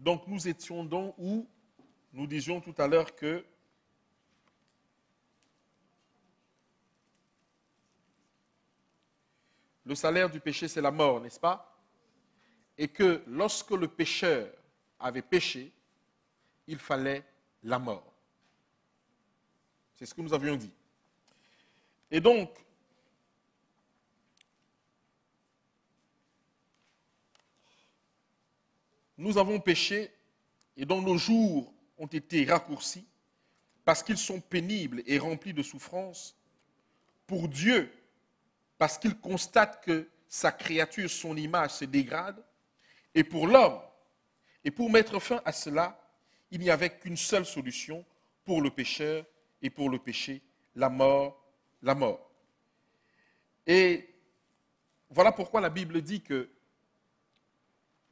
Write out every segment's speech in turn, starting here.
Donc nous étions donc où nous disions tout à l'heure que le salaire du péché, c'est la mort, n'est-ce pas Et que lorsque le pécheur avait péché, il fallait la mort. C'est ce que nous avions dit. Et donc, nous avons péché et dont nos jours ont été raccourcis parce qu'ils sont pénibles et remplis de souffrance, Pour Dieu, parce qu'il constate que sa créature, son image se dégrade. Et pour l'homme, et pour mettre fin à cela, il n'y avait qu'une seule solution pour le pécheur et pour le péché, la mort, la mort. Et voilà pourquoi la Bible dit que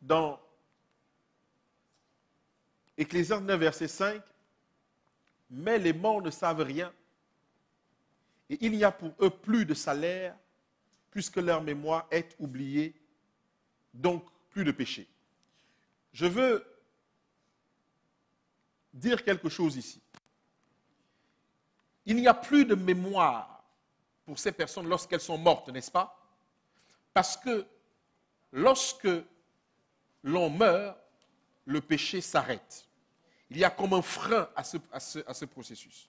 dans Ecclésiaste 9, verset 5, mais les morts ne savent rien, et il n'y a pour eux plus de salaire, puisque leur mémoire est oubliée, donc plus de péché. Je veux dire quelque chose ici. Il n'y a plus de mémoire pour ces personnes lorsqu'elles sont mortes, n'est-ce pas Parce que lorsque l'on meurt, le péché s'arrête il y a comme un frein à ce, processus.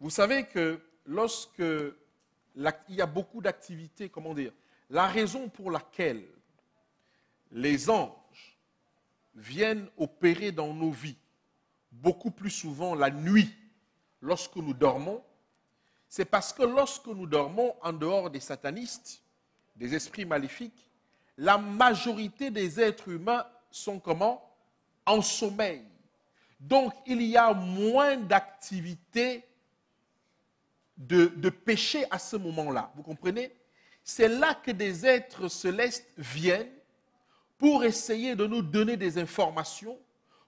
Vous savez que lorsque il y a beaucoup d'activités, comment dire, la raison pour laquelle les anges viennent opérer dans nos vies beaucoup plus souvent la nuit lorsque nous dormons, c'est parce que lorsque nous dormons en dehors des satanistes, des esprits maléfiques, la majorité des êtres humains sont comment En sommeil. Donc, il y a moins d'activité de, de péché à ce moment-là. Vous comprenez C'est là que des êtres célestes viennent pour essayer de nous donner des informations,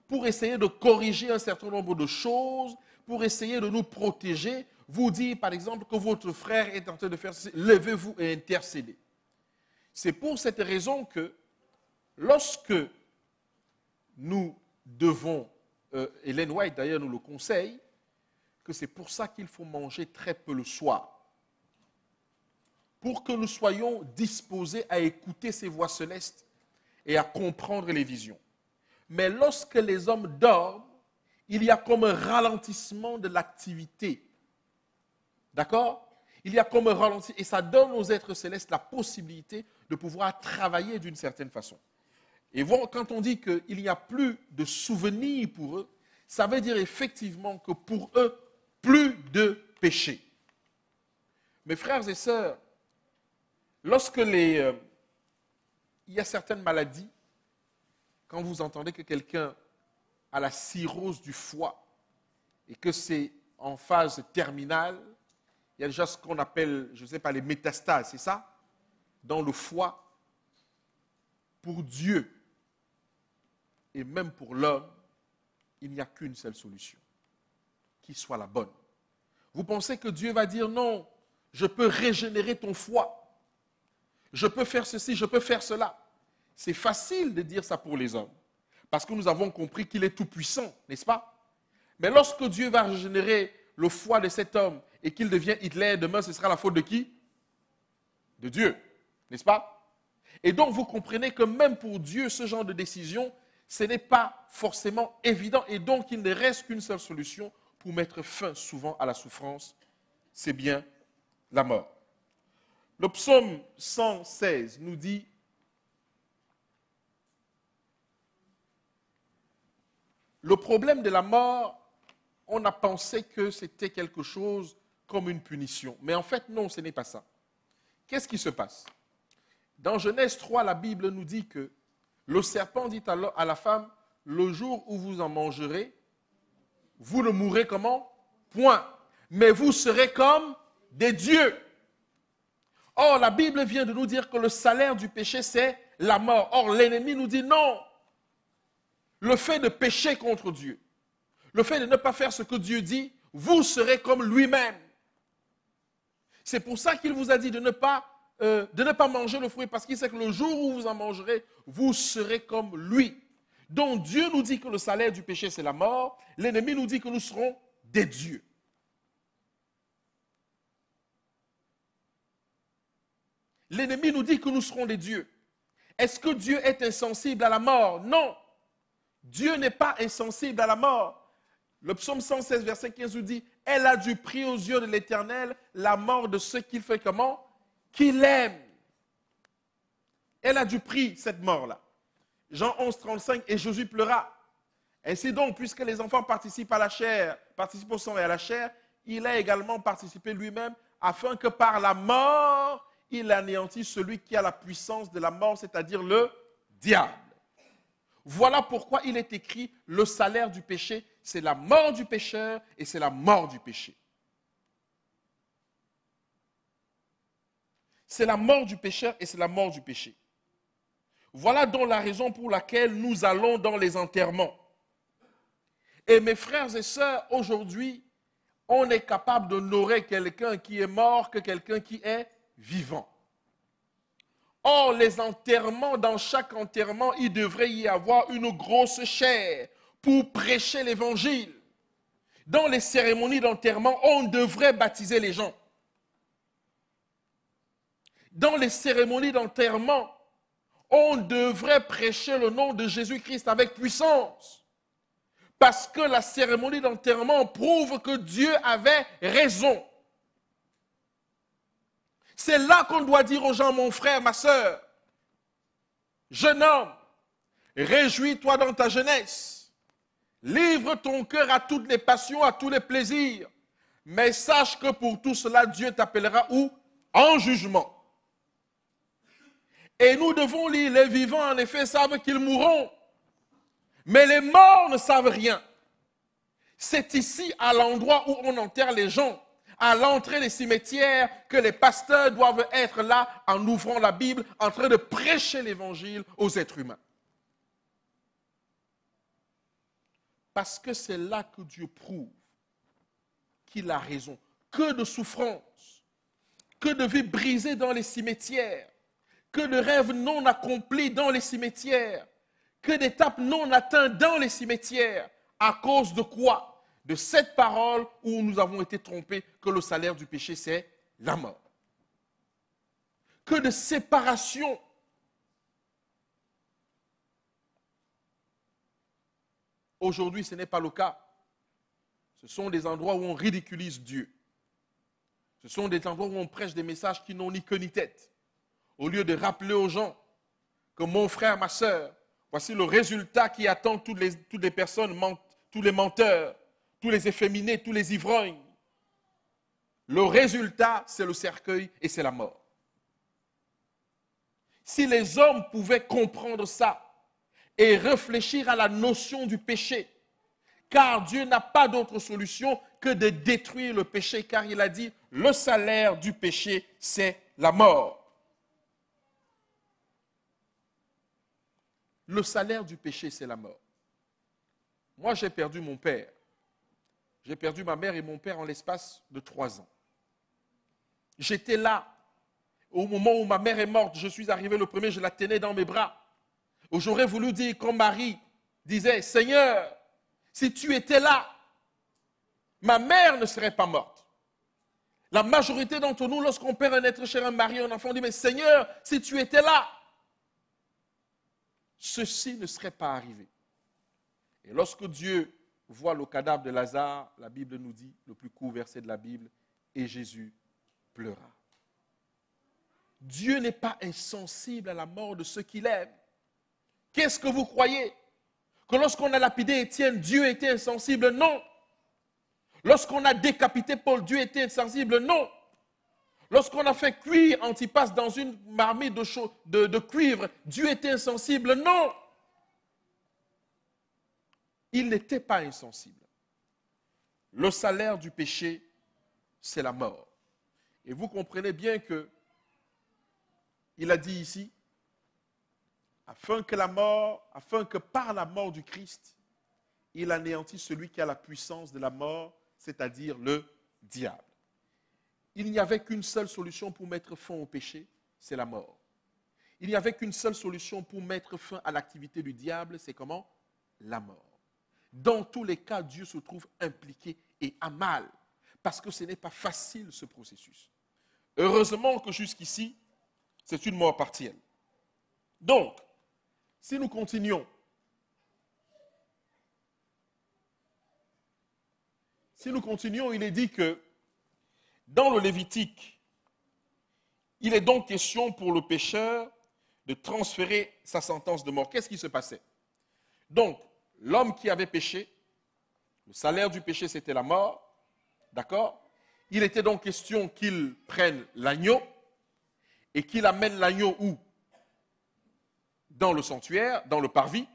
pour essayer de corriger un certain nombre de choses, pour essayer de nous protéger. Vous dire, par exemple, que votre frère est en train de faire ceci, levez-vous et intercédez. C'est pour cette raison que lorsque nous devons euh, Hélène White d'ailleurs nous le conseille, que c'est pour ça qu'il faut manger très peu le soir. Pour que nous soyons disposés à écouter ces voix célestes et à comprendre les visions. Mais lorsque les hommes dorment, il y a comme un ralentissement de l'activité. D'accord Il y a comme un ralentissement. Et ça donne aux êtres célestes la possibilité de pouvoir travailler d'une certaine façon. Et quand on dit qu'il n'y a plus de souvenirs pour eux, ça veut dire effectivement que pour eux, plus de péché. Mes frères et sœurs, lorsque euh, il y a certaines maladies, quand vous entendez que quelqu'un a la cirrhose du foie et que c'est en phase terminale, il y a déjà ce qu'on appelle, je ne sais pas, les métastases, c'est ça Dans le foie, pour Dieu, et même pour l'homme, il n'y a qu'une seule solution, qui soit la bonne. Vous pensez que Dieu va dire non, je peux régénérer ton foi, je peux faire ceci, je peux faire cela. C'est facile de dire ça pour les hommes, parce que nous avons compris qu'il est tout-puissant, n'est-ce pas Mais lorsque Dieu va régénérer le foi de cet homme et qu'il devient Hitler, demain ce sera la faute de qui De Dieu, n'est-ce pas Et donc vous comprenez que même pour Dieu, ce genre de décision ce n'est pas forcément évident et donc il ne reste qu'une seule solution pour mettre fin souvent à la souffrance, c'est bien la mort. Le psaume 116 nous dit Le problème de la mort, on a pensé que c'était quelque chose comme une punition. Mais en fait, non, ce n'est pas ça. Qu'est-ce qui se passe Dans Genèse 3, la Bible nous dit que le serpent dit alors à la femme, le jour où vous en mangerez, vous ne mourrez comment Point. Mais vous serez comme des dieux. Or, la Bible vient de nous dire que le salaire du péché, c'est la mort. Or, l'ennemi nous dit non. Le fait de pécher contre Dieu, le fait de ne pas faire ce que Dieu dit, vous serez comme lui-même. C'est pour ça qu'il vous a dit de ne pas euh, de ne pas manger le fruit parce qu'il sait que le jour où vous en mangerez, vous serez comme lui. Donc Dieu nous dit que le salaire du péché, c'est la mort. L'ennemi nous dit que nous serons des dieux. L'ennemi nous dit que nous serons des dieux. Est-ce que Dieu est insensible à la mort Non. Dieu n'est pas insensible à la mort. Le psaume 116, verset 15 nous dit, elle a dû prix aux yeux de l'Éternel la mort de ceux qu'il fait comment qu'il aime. Elle a du prix, cette mort-là. Jean 11, 35, et Jésus pleura. Ainsi donc, puisque les enfants participent à la chair, participent au sang et à la chair, il a également participé lui-même afin que par la mort, il anéantisse celui qui a la puissance de la mort, c'est-à-dire le diable. Voilà pourquoi il est écrit, le salaire du péché, c'est la mort du pécheur et c'est la mort du péché. c'est la mort du pécheur et c'est la mort du péché. Voilà donc la raison pour laquelle nous allons dans les enterrements. Et mes frères et sœurs, aujourd'hui, on est capable d'honorer quelqu'un qui est mort que quelqu'un qui est vivant. Or, les enterrements, dans chaque enterrement, il devrait y avoir une grosse chair pour prêcher l'évangile. Dans les cérémonies d'enterrement, on devrait baptiser les gens dans les cérémonies d'enterrement, on devrait prêcher le nom de Jésus-Christ avec puissance. Parce que la cérémonie d'enterrement prouve que Dieu avait raison. C'est là qu'on doit dire aux gens, mon frère, ma soeur, jeune homme, réjouis-toi dans ta jeunesse, livre ton cœur à toutes les passions, à tous les plaisirs, mais sache que pour tout cela, Dieu t'appellera où En jugement. Et nous devons lire, les vivants en effet savent qu'ils mourront, mais les morts ne savent rien. C'est ici, à l'endroit où on enterre les gens, à l'entrée des cimetières, que les pasteurs doivent être là en ouvrant la Bible, en train de prêcher l'évangile aux êtres humains. Parce que c'est là que Dieu prouve qu'il a raison. Que de souffrances, que de vies brisées dans les cimetières, que de rêves non accomplis dans les cimetières, que d'étapes non atteintes dans les cimetières. À cause de quoi De cette parole où nous avons été trompés que le salaire du péché, c'est la mort. Que de séparation. Aujourd'hui, ce n'est pas le cas. Ce sont des endroits où on ridiculise Dieu. Ce sont des endroits où on prêche des messages qui n'ont ni queue ni tête au lieu de rappeler aux gens que mon frère, ma soeur, voici le résultat qui attend toutes les, toutes les personnes, tous les menteurs, tous les efféminés, tous les ivrognes. Le résultat, c'est le cercueil et c'est la mort. Si les hommes pouvaient comprendre ça et réfléchir à la notion du péché, car Dieu n'a pas d'autre solution que de détruire le péché, car il a dit, le salaire du péché, c'est la mort. Le salaire du péché, c'est la mort. Moi, j'ai perdu mon père. J'ai perdu ma mère et mon père en l'espace de trois ans. J'étais là. Au moment où ma mère est morte, je suis arrivé le premier, je la tenais dans mes bras. J'aurais voulu dire, quand Marie disait, Seigneur, si tu étais là, ma mère ne serait pas morte. La majorité d'entre nous, lorsqu'on perd un être cher, un mari, un enfant, on dit, mais Seigneur, si tu étais là, ceci ne serait pas arrivé. Et lorsque Dieu voit le cadavre de Lazare, la Bible nous dit, le plus court verset de la Bible, et Jésus pleura. Dieu n'est pas insensible à la mort de ceux qu'il aime. Qu'est-ce que vous croyez Que lorsqu'on a lapidé Étienne, Dieu était insensible Non. Lorsqu'on a décapité Paul, Dieu était insensible Non. Lorsqu'on a fait cuire Antipas dans une marmite de, cuivre, Dieu était insensible. Non Il n'était pas insensible. Le salaire du péché, c'est la mort. Et vous comprenez bien que il a dit ici, afin que la mort, afin que par la mort du Christ, il anéantisse celui qui a la puissance de la mort, c'est-à-dire le diable il n'y avait qu'une seule solution pour mettre fin au péché, c'est la mort. Il n'y avait qu'une seule solution pour mettre fin à l'activité du diable, c'est comment La mort. Dans tous les cas, Dieu se trouve impliqué et à mal, parce que ce n'est pas facile ce processus. Heureusement que jusqu'ici, c'est une mort partielle. Donc, si nous continuons, si nous continuons, il est dit que dans le Lévitique, il est donc question pour le pécheur de transférer sa sentence de mort. Qu'est-ce qui se passait Donc, l'homme qui avait péché, le salaire du péché, c'était la mort, d'accord Il était donc question qu'il prenne l'agneau et qu'il amène l'agneau où Dans le sanctuaire, dans le parvis.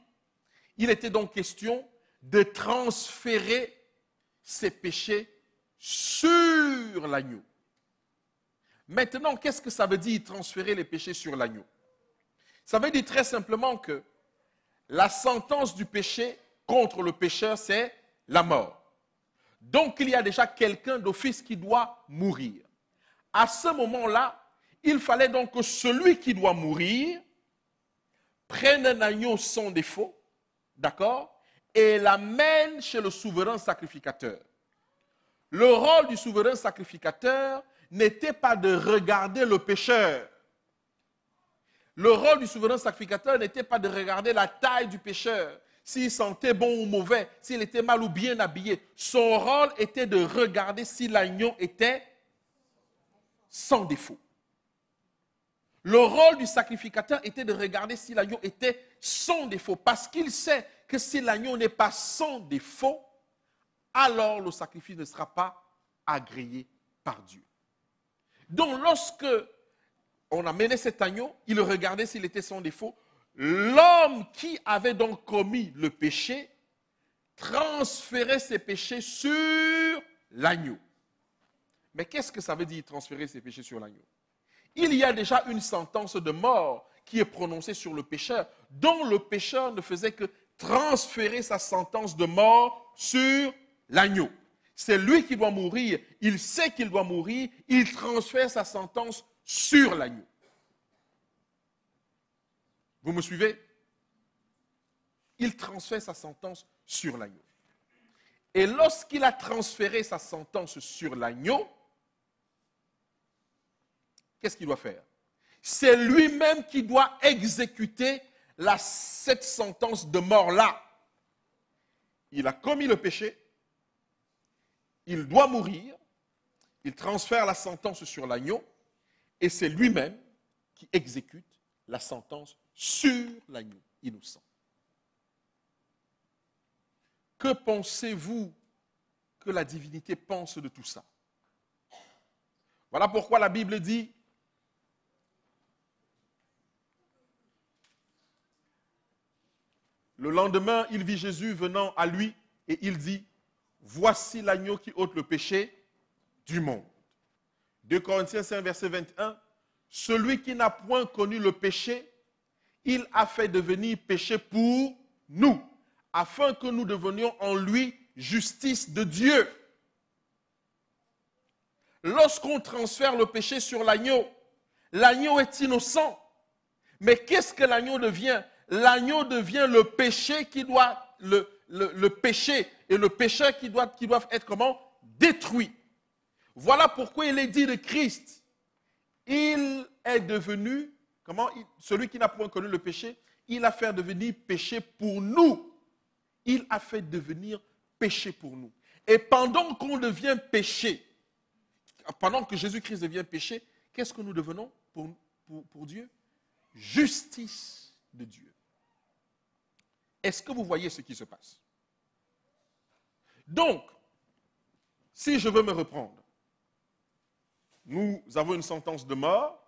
Il était donc question de transférer ses péchés sur l'agneau. Maintenant, qu'est-ce que ça veut dire transférer les péchés sur l'agneau Ça veut dire très simplement que la sentence du péché contre le pécheur, c'est la mort. Donc il y a déjà quelqu'un d'office qui doit mourir. À ce moment-là, il fallait donc que celui qui doit mourir prenne un agneau sans défaut, d'accord, et l'amène chez le souverain sacrificateur. Le rôle du souverain sacrificateur n'était pas de regarder le pécheur. Le rôle du souverain sacrificateur n'était pas de regarder la taille du pécheur, s'il sentait bon ou mauvais, s'il était mal ou bien habillé. Son rôle était de regarder si l'agneau était sans défaut. Le rôle du sacrificateur était de regarder si l'agneau était sans défaut, parce qu'il sait que si l'agneau n'est pas sans défaut, alors le sacrifice ne sera pas agréé par Dieu. Donc lorsque on amenait cet agneau, il regardait s'il était sans défaut. L'homme qui avait donc commis le péché transférait ses péchés sur l'agneau. Mais qu'est-ce que ça veut dire transférer ses péchés sur l'agneau Il y a déjà une sentence de mort qui est prononcée sur le pécheur, dont le pécheur ne faisait que transférer sa sentence de mort sur l'agneau. C'est lui qui doit mourir. Il sait qu'il doit mourir. Il transfère sa sentence sur l'agneau. Vous me suivez Il transfère sa sentence sur l'agneau. Et lorsqu'il a transféré sa sentence sur l'agneau, qu'est-ce qu'il doit faire C'est lui-même qui doit exécuter la, cette sentence de mort-là. Il a commis le péché, il doit mourir, il transfère la sentence sur l'agneau, et c'est lui-même qui exécute la sentence sur l'agneau innocent. Que pensez-vous que la divinité pense de tout ça Voilà pourquoi la Bible dit Le lendemain, il vit Jésus venant à lui et il dit Voici l'agneau qui ôte le péché du monde. De Corinthiens 5, verset 21. Celui qui n'a point connu le péché, il a fait devenir péché pour nous, afin que nous devenions en lui justice de Dieu. Lorsqu'on transfère le péché sur l'agneau, l'agneau est innocent. Mais qu'est-ce que l'agneau devient L'agneau devient le péché qui doit, le, le péché et le pécheur qui doit qui doivent être comment Voilà pourquoi il est dit de Christ. Il est devenu, comment Celui qui n'a point connu le péché, il a fait devenir péché pour nous. Il a fait devenir péché pour nous. Et pendant qu'on devient péché, pendant que Jésus-Christ devient péché, qu'est-ce que nous devenons pour, pour Dieu Justice de Dieu. Est-ce que vous voyez ce qui se passe donc, si je veux me reprendre, nous avons une sentence de mort.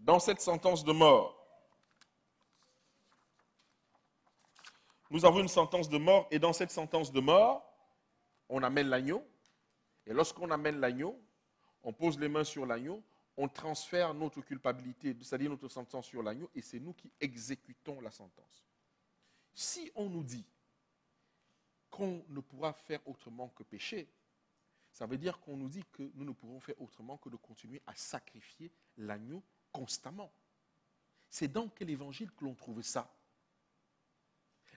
Dans cette sentence de mort, nous avons une sentence de mort et dans cette sentence de mort, on amène l'agneau. Et lorsqu'on amène l'agneau, on pose les mains sur l'agneau, on transfère notre culpabilité, c'est-à-dire notre sentence sur l'agneau, et c'est nous qui exécutons la sentence. Si on nous dit, qu'on ne pourra faire autrement que pécher, ça veut dire qu'on nous dit que nous ne pourrons faire autrement que de continuer à sacrifier l'agneau constamment. C'est dans quel évangile que l'on trouve ça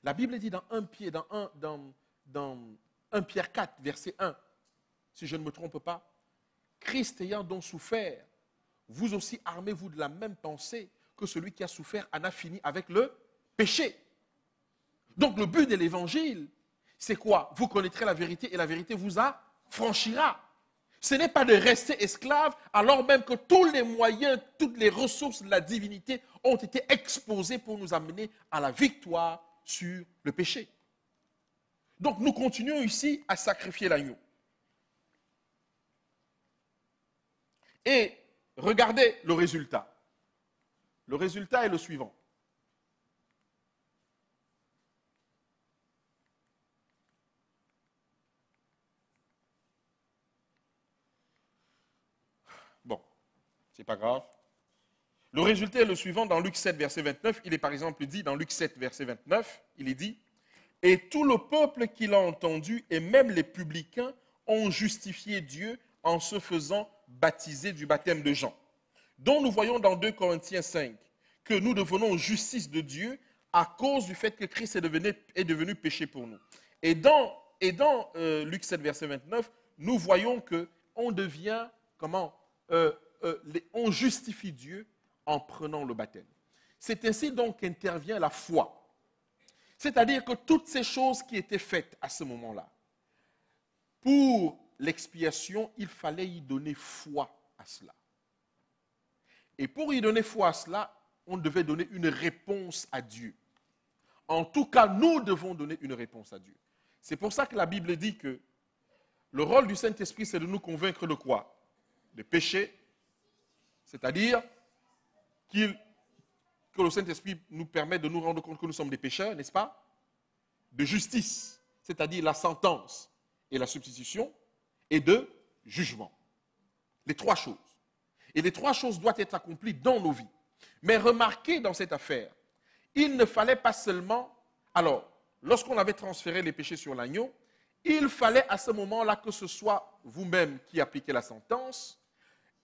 La Bible dit dans 1 Pierre, dans un dans, dans 1 Pierre 4, verset 1, si je ne me trompe pas, Christ ayant donc souffert, vous aussi armez-vous de la même pensée que celui qui a souffert en a fini avec le péché. Donc le but de l'évangile, c'est quoi Vous connaîtrez la vérité et la vérité vous affranchira. Ce n'est pas de rester esclave alors même que tous les moyens, toutes les ressources de la divinité ont été exposées pour nous amener à la victoire sur le péché. Donc nous continuons ici à sacrifier l'agneau. Et regardez le résultat. Le résultat est le suivant. C'est pas grave. Le résultat est le suivant dans Luc 7, verset 29. Il est par exemple dit dans Luc 7, verset 29, il est dit Et tout le peuple qui l'a entendu et même les publicains ont justifié Dieu en se faisant baptiser du baptême de Jean, dont nous voyons dans 2 Corinthiens 5 que nous devenons justice de Dieu à cause du fait que Christ est devenu, péché pour nous. Et dans, euh, Luc 7, verset 29, nous voyons que on devient comment euh, euh, on justifie Dieu en prenant le baptême. C'est ainsi donc qu'intervient la foi. C'est-à-dire que toutes ces choses qui étaient faites à ce moment-là, pour l'expiation, il fallait y donner foi à cela. Et pour y donner foi à cela, on devait donner une réponse à Dieu. En tout cas, nous devons donner une réponse à Dieu. C'est pour ça que la Bible dit que le rôle du Saint-Esprit, c'est de nous convaincre de quoi Des péchés, c'est-à-dire que le Saint-Esprit nous permet de nous rendre compte que nous sommes des pécheurs, n'est-ce pas De justice, c'est-à-dire la sentence et la substitution, et de jugement. Les trois choses. Et les trois choses doivent être accomplies dans nos vies. Mais remarquez dans cette affaire, il ne fallait pas seulement... Alors, lorsqu'on avait transféré les péchés sur l'agneau, il fallait à ce moment-là que ce soit vous-même qui appliquez la sentence,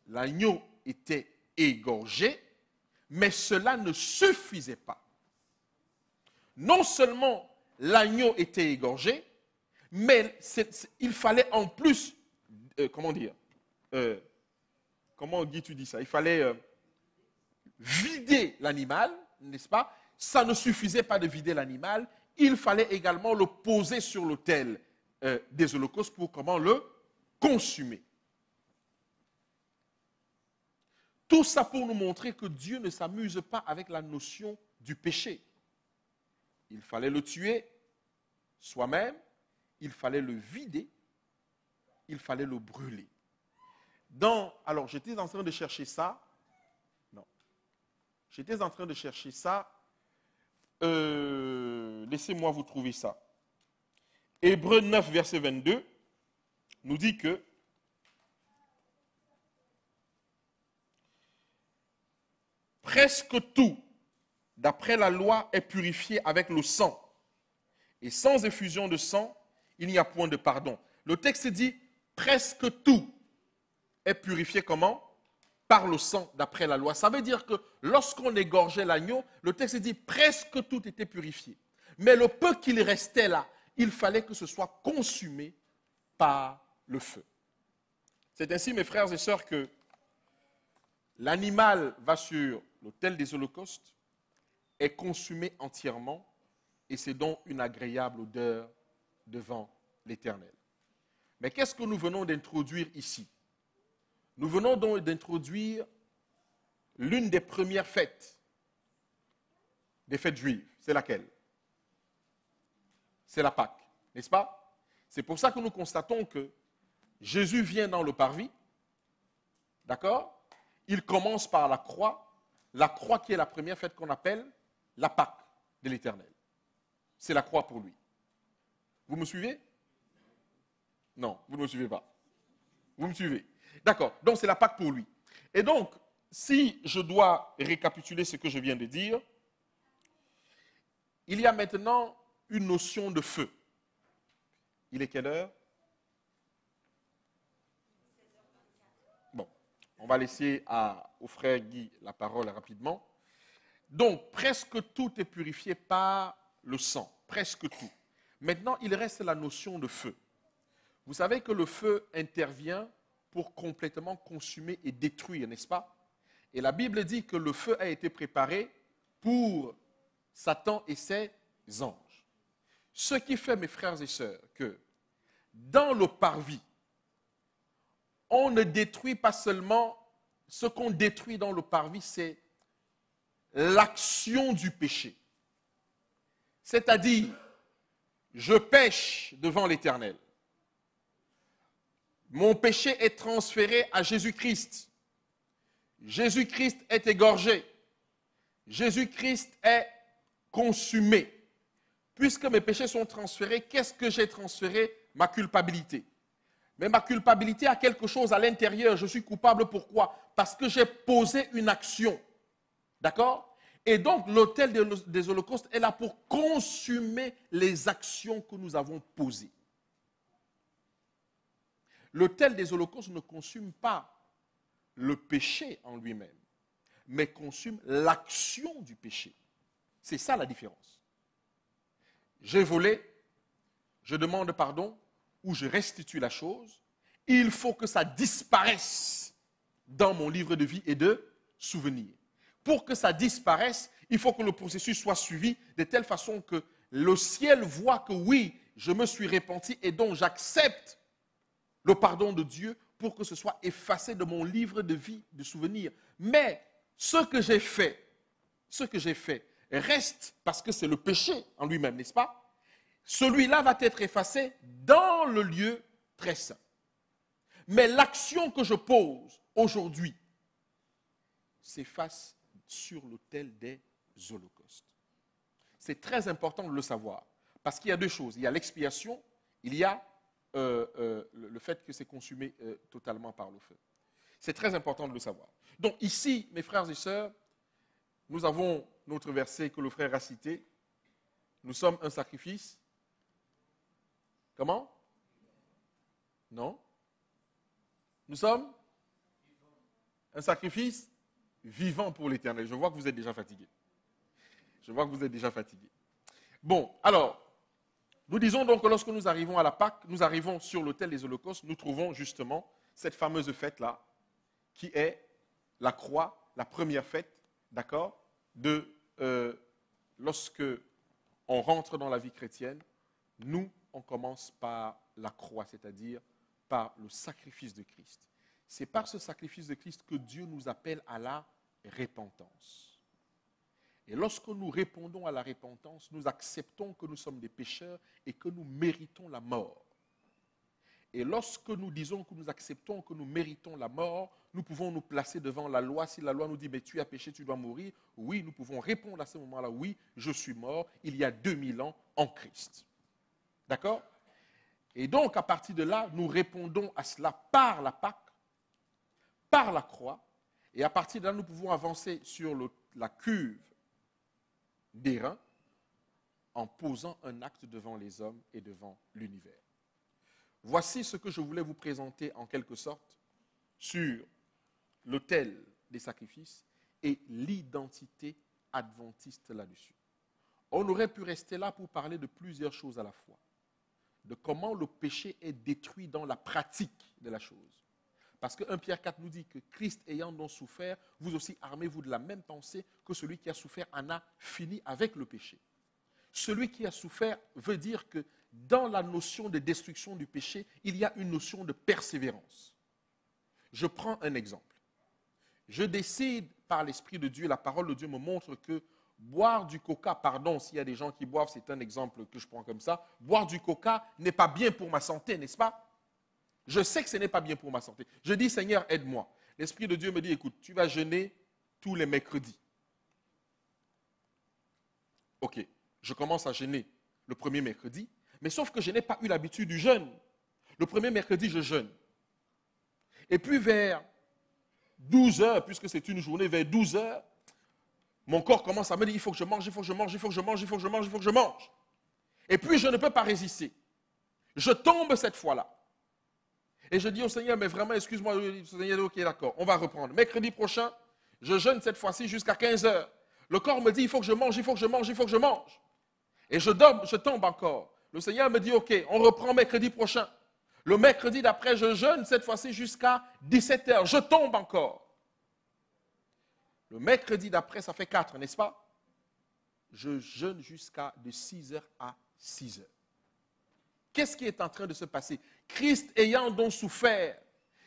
l'agneau était égorgé, mais cela ne suffisait pas. Non seulement l'agneau était égorgé, mais il fallait en plus, euh, comment dire, euh, comment tu dis ça, il fallait euh, vider l'animal, n'est-ce pas Ça ne suffisait pas de vider l'animal, il fallait également le poser sur l'autel des holocaustes pour comment le consumer. Tout ça pour nous montrer que Dieu ne s'amuse pas avec la notion du péché. Il fallait le tuer soi-même, il fallait le vider, il fallait le brûler. Dans, alors, j'étais en train de chercher ça. Non. J'étais en train de chercher ça. Euh, laissez-moi vous trouver ça. Hébreu 9, verset 22 nous dit que presque tout, d'après la loi, est purifié avec le sang. Et sans effusion de sang, il n'y a point de pardon. Le texte dit presque tout est purifié comment Par le sang, d'après la loi. Ça veut dire que lorsqu'on égorgeait l'agneau, le texte dit presque tout était purifié. Mais le peu qu'il restait là, il fallait que ce soit consumé par le feu. C'est ainsi, mes frères et sœurs, que l'animal va sur l'autel des holocaustes, est consumé entièrement et c'est donc une agréable odeur devant l'Éternel. Mais qu'est-ce que nous venons d'introduire ici Nous venons donc d'introduire l'une des premières fêtes des fêtes juives. C'est laquelle C'est la Pâque, n'est-ce pas C'est pour ça que nous constatons que Jésus vient dans le parvis, d'accord Il commence par la croix, la croix qui est la première fête qu'on appelle la Pâque de l'Éternel. C'est la croix pour lui. Vous me suivez Non, vous ne me suivez pas. Vous me suivez D'accord. Donc c'est la Pâque pour lui. Et donc, si je dois récapituler ce que je viens de dire, il y a maintenant une notion de feu. Il est quelle heure On va laisser au frère Guy la parole rapidement. Donc, presque tout est purifié par le sang, presque tout. Maintenant, il reste la notion de feu. Vous savez que le feu intervient pour complètement consumer et détruire, n'est-ce pas Et la Bible dit que le feu a été préparé pour Satan et ses anges. Ce qui fait, mes frères et sœurs, que dans le parvis, on ne détruit pas seulement ce qu'on détruit dans le parvis, c'est l'action du péché. C'est-à-dire, je pêche devant l'Éternel. Mon péché est transféré à Jésus-Christ. Jésus-Christ est égorgé. Jésus-Christ est consumé. Puisque mes péchés sont transférés, qu'est-ce que j'ai transféré Ma culpabilité. Mais ma culpabilité a quelque chose à l'intérieur. Je suis coupable pourquoi Parce que j'ai posé une action. D'accord Et donc l'autel des holocaustes est là pour consumer les actions que nous avons posées. L'autel des holocaustes ne consomme pas le péché en lui-même, mais consume l'action du péché. C'est ça la différence. J'ai volé, je demande pardon, où je restitue la chose, il faut que ça disparaisse dans mon livre de vie et de souvenirs. Pour que ça disparaisse, il faut que le processus soit suivi de telle façon que le ciel voit que oui, je me suis repenti et donc j'accepte le pardon de Dieu pour que ce soit effacé de mon livre de vie, de souvenirs. Mais ce que j'ai fait, ce que j'ai fait reste parce que c'est le péché en lui-même, n'est-ce pas celui-là va être effacé dans le lieu très saint. Mais l'action que je pose aujourd'hui s'efface sur l'autel des holocaustes. C'est très important de le savoir, parce qu'il y a deux choses. Il y a l'expiation, il y a euh, euh, le fait que c'est consumé euh, totalement par le feu. C'est très important de le savoir. Donc ici, mes frères et sœurs, nous avons notre verset que le frère a cité. Nous sommes un sacrifice Comment Non Nous sommes un sacrifice vivant pour l'éternel. Je vois que vous êtes déjà fatigué. Je vois que vous êtes déjà fatigué. Bon, alors, nous disons donc que lorsque nous arrivons à la Pâque, nous arrivons sur l'autel des holocaustes, nous trouvons justement cette fameuse fête-là, qui est la croix, la première fête, d'accord, de euh, lorsque on rentre dans la vie chrétienne, nous on commence par la croix, c'est-à-dire par le sacrifice de Christ. C'est par ce sacrifice de Christ que Dieu nous appelle à la repentance. Et lorsque nous répondons à la repentance, nous acceptons que nous sommes des pécheurs et que nous méritons la mort. Et lorsque nous disons que nous acceptons que nous méritons la mort, nous pouvons nous placer devant la loi. Si la loi nous dit, mais tu as péché, tu dois mourir, oui, nous pouvons répondre à ce moment-là, oui, je suis mort il y a 2000 ans en Christ. D'accord Et donc, à partir de là, nous répondons à cela par la Pâque, par la croix, et à partir de là, nous pouvons avancer sur la cuve des reins en posant un acte devant les hommes et devant l'univers. Voici ce que je voulais vous présenter en quelque sorte sur l'autel des sacrifices et l'identité adventiste là-dessus. On aurait pu rester là pour parler de plusieurs choses à la fois de comment le péché est détruit dans la pratique de la chose. Parce que 1 Pierre 4 nous dit que Christ ayant donc souffert, vous aussi armez-vous de la même pensée que celui qui a souffert en a fini avec le péché. Celui qui a souffert veut dire que dans la notion de destruction du péché, il y a une notion de persévérance. Je prends un exemple. Je décide par l'Esprit de Dieu, la parole de Dieu me montre que boire du coca, pardon, s'il y a des gens qui boivent, c'est un exemple que je prends comme ça, boire du coca n'est pas bien pour ma santé, n'est-ce pas Je sais que ce n'est pas bien pour ma santé. Je dis, Seigneur, aide-moi. L'Esprit de Dieu me dit, écoute, tu vas jeûner tous les mercredis. Ok, je commence à jeûner le premier mercredi, mais sauf que je n'ai pas eu l'habitude du jeûne. Le premier mercredi, je jeûne. Et puis vers 12 heures, puisque c'est une journée, vers 12 heures, mon corps commence à me dire, il faut que je mange, il faut que je mange, il faut que je mange, il faut que je mange, il faut que je mange. Et puis je ne peux pas résister. Je tombe cette fois-là. Et je dis au Seigneur, mais vraiment, excuse-moi, Seigneur, ok, d'accord, on va reprendre. Mercredi prochain, je jeûne cette fois-ci jusqu'à 15 heures. Le corps me dit, il faut que je mange, il faut que je mange, il faut que je mange. Et je, je tombe encore. Le Seigneur me dit, ok, on reprend mercredi prochain. Le mercredi d'après, je jeûne cette fois-ci jusqu'à 17 heures. Je tombe encore. Le mercredi d'après, ça fait 4, n'est-ce pas Je jeûne jusqu'à de 6 heures à 6 heures. Qu'est-ce qui est en train de se passer Christ ayant donc souffert,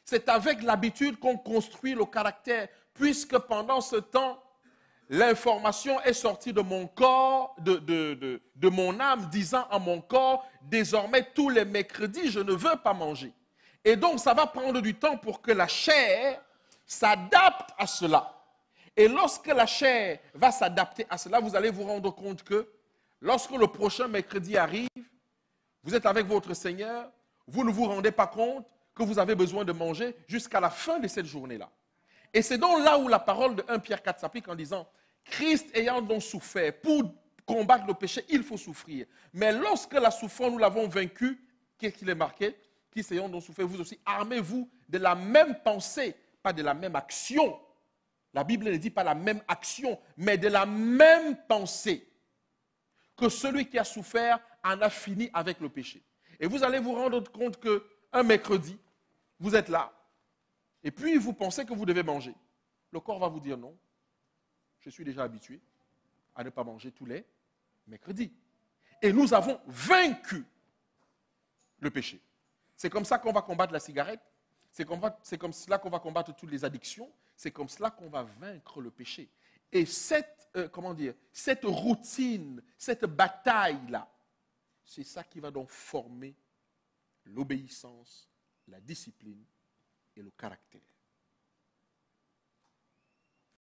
c'est avec l'habitude qu'on construit le caractère, puisque pendant ce temps, l'information est sortie de mon corps, de, mon âme, disant à mon corps, désormais tous les mercredis, je ne veux pas manger. Et donc, ça va prendre du temps pour que la chair s'adapte à cela. Et lorsque la chair va s'adapter à cela, vous allez vous rendre compte que lorsque le prochain mercredi arrive, vous êtes avec votre Seigneur, vous ne vous rendez pas compte que vous avez besoin de manger jusqu'à la fin de cette journée-là. Et c'est donc là où la parole de 1 Pierre 4 s'applique en disant, Christ ayant donc souffert, pour combattre le péché, il faut souffrir. Mais lorsque la souffrance, nous l'avons vaincue, qu'est-ce qu'il est marqué Christ ayant donc souffert, vous aussi, armez-vous de la même pensée, pas de la même action la Bible ne dit pas la même action, mais de la même pensée que celui qui a souffert en a fini avec le péché. Et vous allez vous rendre compte que un mercredi, vous êtes là, et puis vous pensez que vous devez manger. Le corps va vous dire non. Je suis déjà habitué à ne pas manger tous les mercredis. Et nous avons vaincu le péché. C'est comme ça qu'on va combattre la cigarette. C'est comme, ça cela qu'on va combattre toutes les addictions. C'est comme cela qu'on va vaincre le péché. Et cette, euh, comment dire, cette routine, cette bataille-là, c'est ça qui va donc former l'obéissance, la discipline et le caractère.